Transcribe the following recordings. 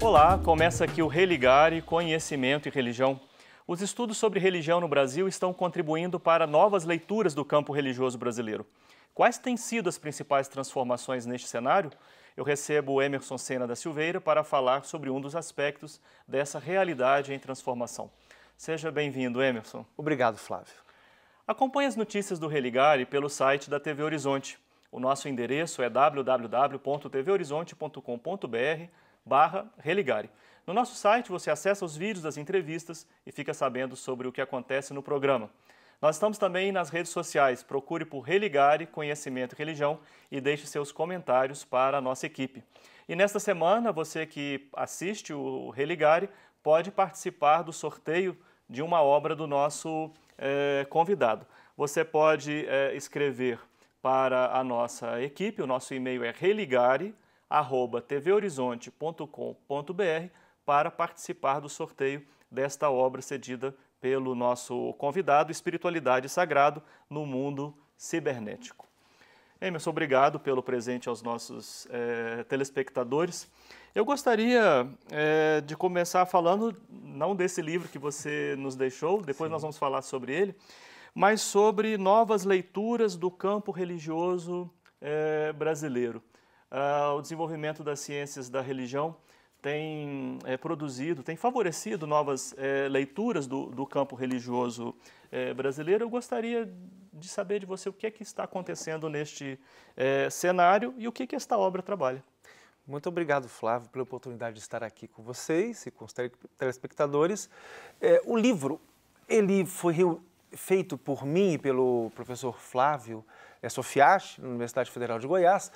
Olá, começa aqui o Religare Conhecimento e Religião. Os estudos sobre religião no Brasil estão contribuindo para novas leituras do campo religioso brasileiro. Quais têm sido as principais transformações neste cenário? Eu recebo o Emerson Senna da Silveira para falar sobre um dos aspectos dessa realidade em transformação. Seja bem-vindo, Emerson. Obrigado, Flávio. Acompanhe as notícias do Religare pelo site da TV Horizonte. O nosso endereço é www.tvhorizonte.com.br barra religare. No nosso site você acessa os vídeos das entrevistas e fica sabendo sobre o que acontece no programa. Nós estamos também nas redes sociais. Procure por Religare Conhecimento e Religião e deixe seus comentários para a nossa equipe. E nesta semana, você que assiste o Religare pode participar do sorteio de uma obra do nosso eh, convidado. Você pode eh, escrever para a nossa equipe, o nosso e-mail é religare.com.br tvhorizonte.com.br para participar do sorteio desta obra cedida pelo nosso convidado Espiritualidade Sagrado no Mundo Cibernético. Emerson, obrigado pelo presente aos nossos é, telespectadores. Eu gostaria é, de começar falando, não desse livro que você nos deixou, depois Sim. nós vamos falar sobre ele, mas sobre novas leituras do campo religioso é, brasileiro uh, o desenvolvimento das ciências da religião tem é, produzido, tem favorecido novas é, leituras do, do, campo religioso é, brasileiro. Eu gostaria de saber de você o que é que está acontecendo neste cenário e o que, é que esta obra trabalha. Muito obrigado, Flávio, pela oportunidade de estar aqui com vocês e com os telespectadores. É, o livro ele foi feito por mim e pelo professor Flávio é, Sofiache, na Universidade Federal de Goiás,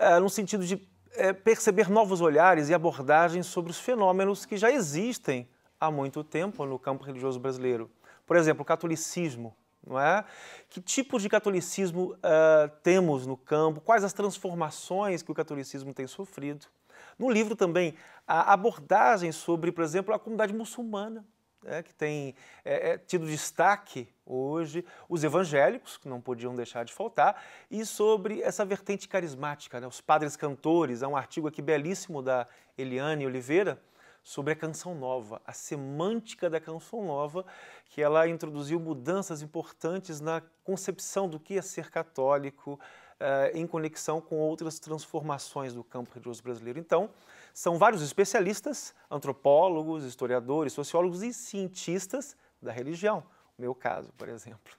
é, no sentido de é, perceber novos olhares e abordagens sobre os fenômenos que já existem há muito tempo no campo religioso brasileiro. Por exemplo, o catolicismo. Não é? Que tipo de catolicismo uh, temos no campo? Quais as transformações que o catolicismo tem sofrido? No livro também, a abordagem sobre, por exemplo, a comunidade muçulmana é, que tem é, é, tido destaque hoje, os evangélicos, que não podiam deixar de faltar, e sobre essa vertente carismática, né, os padres cantores. Há um artigo aqui belíssimo da Eliane Oliveira sobre a canção nova, a semântica da canção nova, que ela introduziu mudanças importantes na concepção do que é ser católico, eh, em conexão com outras transformações do campo religioso brasileiro. Então, são vários especialistas, antropólogos, historiadores, sociólogos e cientistas da religião, o meu caso, por exemplo.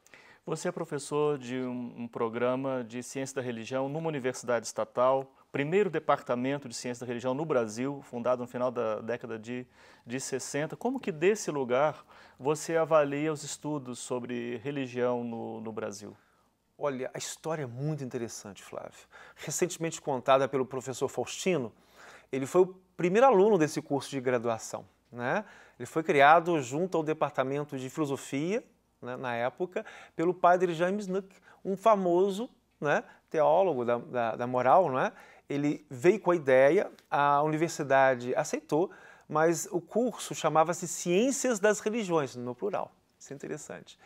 Você é professor de um, um programa de ciência da religião numa universidade estatal, primeiro departamento de ciência da religião no Brasil, fundado no final da década de, de 60. Como que desse lugar você avalia os estudos sobre religião no, no Brasil? Olha, a história é muito interessante, Flávio. Recentemente contada pelo professor Faustino, ele foi o primeiro aluno desse curso de graduação. Né? Ele foi criado junto ao Departamento de Filosofia, né, na época, pelo padre James Nuck, um famoso né, teólogo da, da, da moral. Né? Ele veio com a ideia, a universidade aceitou, mas o curso chamava-se Ciências das Religiões, no plural. Isso é interessante.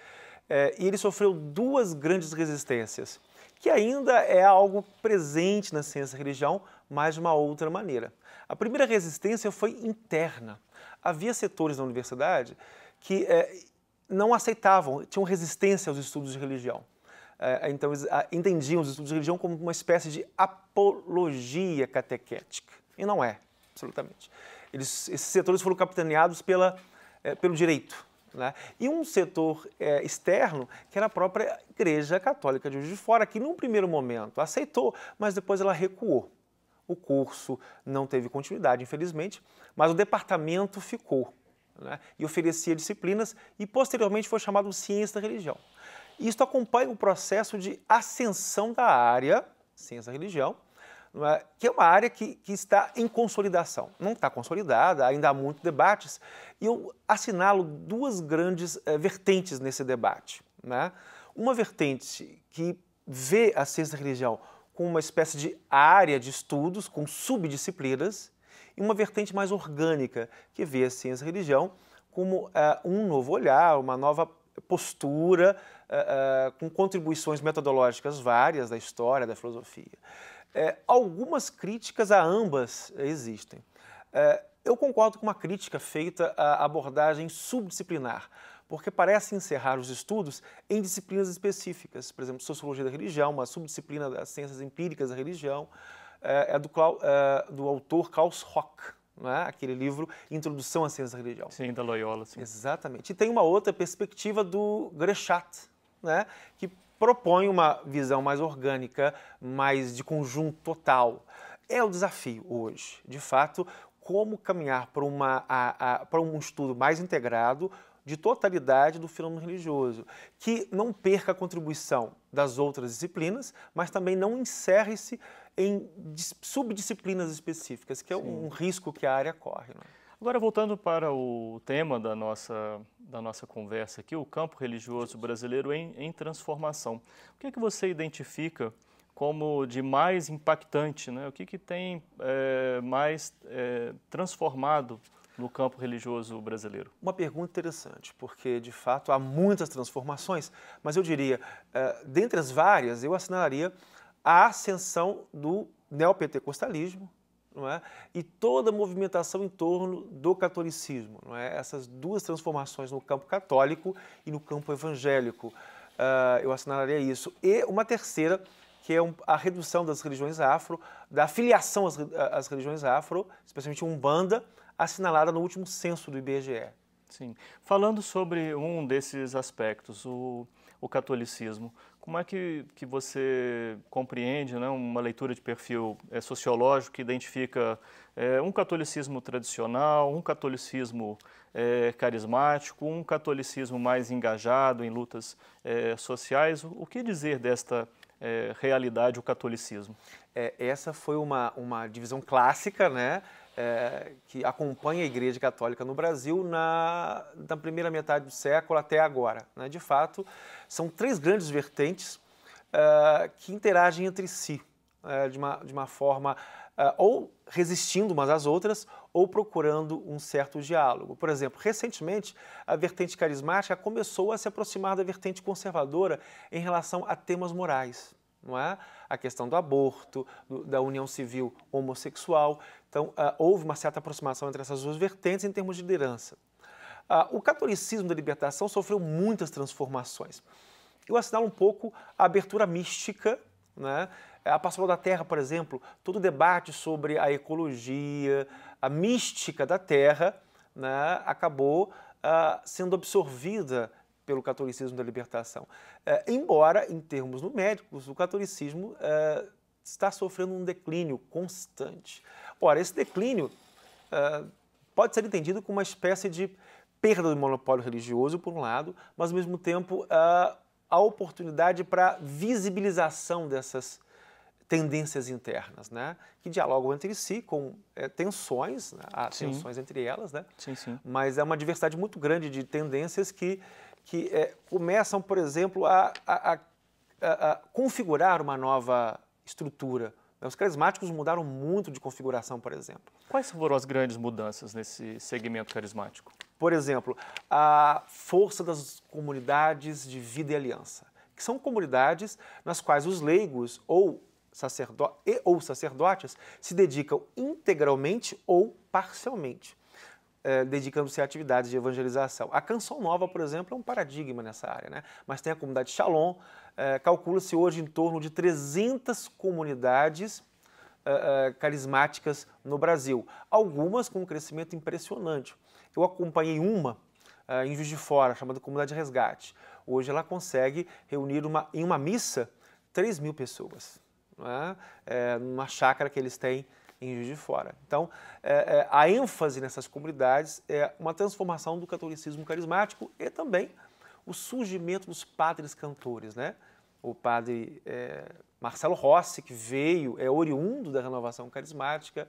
É, e ele sofreu duas grandes resistências, que ainda é algo presente na ciência e religião, mas de uma outra maneira. A primeira resistência foi interna. Havia setores da universidade que é, não aceitavam, tinham resistência aos estudos de religião. É, então, eles ah, entendiam os estudos de religião como uma espécie de apologia catequética. E não é, absolutamente. Eles, esses setores foram capitaneados pela, é, pelo direito, né? E um setor é, externo, que era a própria Igreja Católica de Juiz de Fora, que num primeiro momento aceitou, mas depois ela recuou. O curso não teve continuidade, infelizmente, mas o departamento ficou né? e oferecia disciplinas e posteriormente foi chamado Ciência da Religião. Isto acompanha o processo de ascensão da área, Ciência da Religião, é? que é uma área que, que está em consolidação. Não está consolidada, ainda há muitos debates, e eu assinalo duas grandes é, vertentes nesse debate. Né? Uma vertente que vê a ciência da religião como uma espécie de área de estudos, com subdisciplinas, e uma vertente mais orgânica, que vê a ciência e a religião como é, um novo olhar, uma nova postura uh, com contribuições metodológicas várias da história, da filosofia. Eh, algumas críticas a ambas existem. eu concordo com uma crítica feita à abordagem subdisciplinar, porque parece encerrar os estudos em disciplinas específicas, por exemplo, sociologia da religião, uma subdisciplina das ciências empíricas da religião, é do, do autor Klaus Rock, é? aquele livro Introdução à Ciência da Religião. Sim, da Loyola. Sim. Exatamente. E tem uma outra perspectiva do Grechat, né, que propõe uma visão mais orgânica, mais de conjunto total. É o desafio hoje, de fato, como caminhar para, uma, a, a, para um estudo mais integrado de totalidade do fenômeno religioso, que não perca a contribuição das outras disciplinas, mas também não encerre-se em subdisciplinas específicas, que é Sim. um risco que a área corre. Né? Agora, voltando para o tema da nossa, da nossa conversa aqui, o campo religioso brasileiro em, em transformação. O que é que você identifica como de mais impactante? Né? O que, que tem é, mais é, transformado no campo religioso brasileiro? Uma pergunta interessante, porque de fato há muitas transformações, mas eu diria, é, dentre as várias, eu assinalaria a ascensão do neopentecostalismo, não é? e toda a movimentação em torno do catolicismo. Não é? Essas duas transformações no campo católico e no campo evangélico. Uh, eu assinalaria isso. E uma terceira, que é um, a redução das religiões afro, da filiação às, às religiões afro, especialmente Umbanda, assinalada no último censo do IBGE. Sim. Falando sobre um desses aspectos, o o catolicismo. Como é que, que você compreende né, uma leitura de perfil é, sociológico que identifica é, um catolicismo tradicional, um catolicismo é, carismático, um catolicismo mais engajado em lutas sociais? O que dizer desta realidade, o catolicismo? É, essa foi uma, uma divisão clássica, né? é, que acompanha a Igreja Católica no Brasil na, na primeira metade do século até agora. Né? De fato, são três grandes vertentes é, que interagem entre si é, de, uma, de uma forma é, ou resistindo umas às outras ou procurando um certo diálogo. Por exemplo, recentemente a vertente carismática começou a se aproximar da vertente conservadora em relação a temas morais não é? A questão do aborto, do, da união civil homossexual. Então, ah, houve uma certa aproximação entre essas duas vertentes em termos de liderança. Ah, o catolicismo da libertação sofreu muitas transformações. Eu assinalo um pouco a abertura mística, né? A Pastoral da Terra, por exemplo, todo o debate sobre a ecologia, a mística da Terra, né, acabou ah, sendo absorvida pelo catolicismo da libertação. É, embora, em termos numéricos, o catolicismo é, está sofrendo um declínio constante. Ora, esse declínio é, pode ser entendido como uma espécie de perda do monopólio religioso, por um lado, mas, ao mesmo tempo, é, a oportunidade para visibilização dessas tendências internas, né? Que dialogam entre si com é, tensões, né? há sim. tensões entre elas, né? Sim, sim. Mas é uma diversidade muito grande de tendências que, que é, começam, por exemplo, a, a, a, a, configurar uma nova estrutura. Né. Os carismáticos mudaram muito de configuração, por exemplo. Quais foram as grandes mudanças nesse segmento carismático? Por exemplo, a força das comunidades de vida e aliança, que são comunidades nas quais os leigos ou sacerdo e ou sacerdotes se dedicam integralmente ou parcialmente, eh, dedicando-se a atividades de evangelização. A Canção Nova, por exemplo, é um paradigma nessa área, né? mas tem a comunidade Shalom, eh, calcula-se hoje em torno de 300 comunidades eh, eh, carismáticas no Brasil, algumas com um crescimento impressionante. Eu acompanhei uma eh, em Juiz de Fora, chamada Comunidade Resgate. Hoje ela consegue reunir uma, em uma missa 3 mil pessoas né? é, numa chácara que eles têm em Juiz de Fora. Então, é, é, a ênfase nessas comunidades é uma transformação do catolicismo carismático e também o surgimento dos padres cantores, né? O padre é, Marcelo Rossi, que veio, é oriundo da renovação carismática,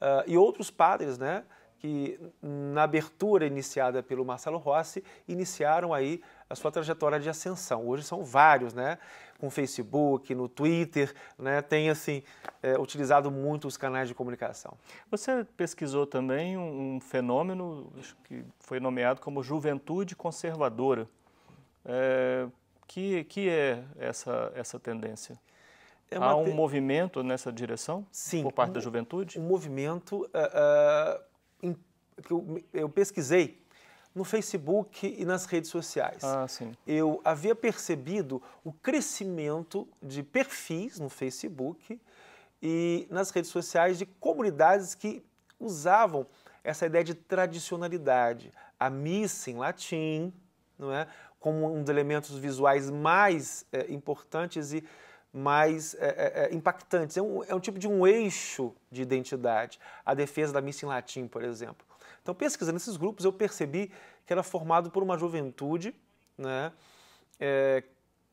uh, e outros padres, né? que na abertura iniciada pelo Marcelo Rossi, iniciaram aí a sua trajetória de ascensão. Hoje são vários, né? Com Facebook, no Twitter, né? Tem, assim, é, utilizado muito os canais de comunicação. Você pesquisou também um, um fenômeno que foi nomeado como juventude conservadora. É, que, que é essa, essa tendência? É Há um te... movimento nessa direção Sim, por parte um, da juventude? Um movimento... Uh, uh eu, eu pesquisei no Facebook e nas redes sociais. Ah, sim. Eu havia percebido o crescimento de perfis no Facebook e nas redes sociais de comunidades que usavam essa ideia de tradicionalidade, a missa em latim, não é, como um dos elementos visuais mais é, importantes e mais é, é, é, impactantes. É um, é um tipo de um eixo de identidade. A defesa da missa em latim, por exemplo. Então, pesquisando esses grupos, eu percebi que era formado por uma juventude né, é,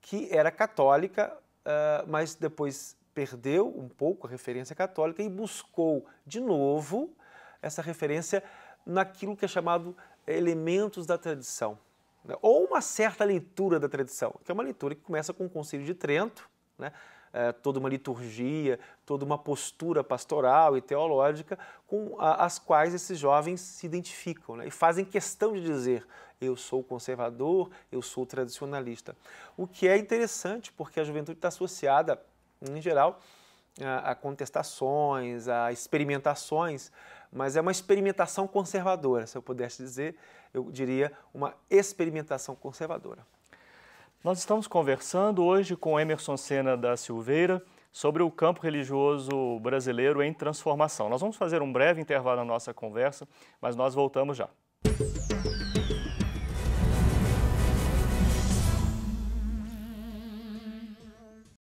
que era católica, é, mas depois perdeu um pouco a referência católica e buscou de novo essa referência naquilo que é chamado elementos da tradição, né, ou uma certa leitura da tradição, que é uma leitura que começa com o Concílio de Trento, né? É, toda uma liturgia, toda uma postura pastoral e teológica com a, as quais esses jovens se identificam né? e fazem questão de dizer eu sou conservador, eu sou tradicionalista. O que é interessante porque a juventude está associada, em geral, a, a contestações, a experimentações, mas é uma experimentação conservadora, se eu pudesse dizer, eu diria uma experimentação conservadora. Nós estamos conversando hoje com Emerson Sena da Silveira sobre o campo religioso brasileiro em transformação. Nós vamos fazer um breve intervalo na nossa conversa, mas nós voltamos já.